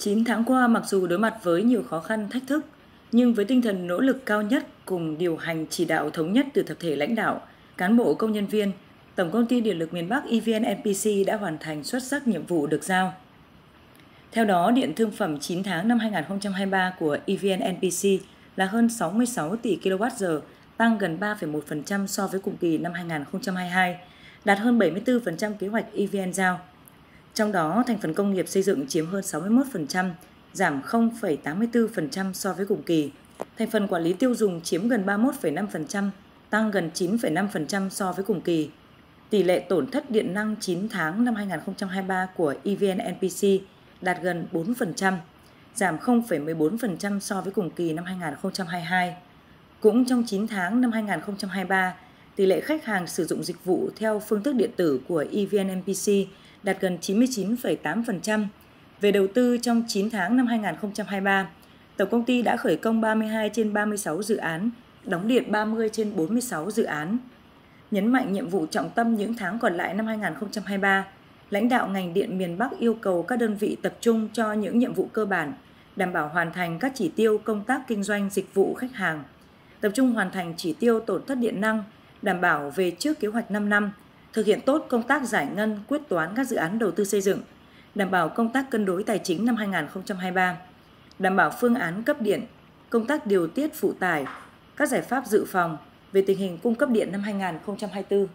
9 tháng qua mặc dù đối mặt với nhiều khó khăn thách thức, nhưng với tinh thần nỗ lực cao nhất cùng điều hành chỉ đạo thống nhất từ tập thể lãnh đạo, cán bộ công nhân viên, Tổng công ty Điện lực miền Bắc EVN NPC đã hoàn thành xuất sắc nhiệm vụ được giao. Theo đó, điện thương phẩm 9 tháng năm 2023 của EVN NPC là hơn 66 tỷ kWh, tăng gần 3,1% so với cùng kỳ năm 2022, đạt hơn 74% kế hoạch EVN giao. Trong đó, thành phần công nghiệp xây dựng chiếm hơn 61%, giảm 0,84% so với cùng kỳ. Thành phần quản lý tiêu dùng chiếm gần 31,5%, tăng gần 9,5% so với cùng kỳ. Tỷ lệ tổn thất điện năng 9 tháng năm 2023 của EVN NPC đạt gần 4%, giảm 0,14% so với cùng kỳ năm 2022. Cũng trong 9 tháng năm 2023, tỷ lệ khách hàng sử dụng dịch vụ theo phương thức điện tử của EVN NPC đạt gần 99,8%. Về đầu tư trong 9 tháng năm 2023, Tổng công ty đã khởi công 32 trên 36 dự án, đóng điện 30 trên 46 dự án. Nhấn mạnh nhiệm vụ trọng tâm những tháng còn lại năm 2023, lãnh đạo ngành điện miền Bắc yêu cầu các đơn vị tập trung cho những nhiệm vụ cơ bản, đảm bảo hoàn thành các chỉ tiêu công tác kinh doanh dịch vụ khách hàng, tập trung hoàn thành chỉ tiêu tổn thất điện năng, đảm bảo về trước kế hoạch 5 năm thực hiện tốt công tác giải ngân quyết toán các dự án đầu tư xây dựng, đảm bảo công tác cân đối tài chính năm 2023, đảm bảo phương án cấp điện, công tác điều tiết phụ tải, các giải pháp dự phòng về tình hình cung cấp điện năm 2024.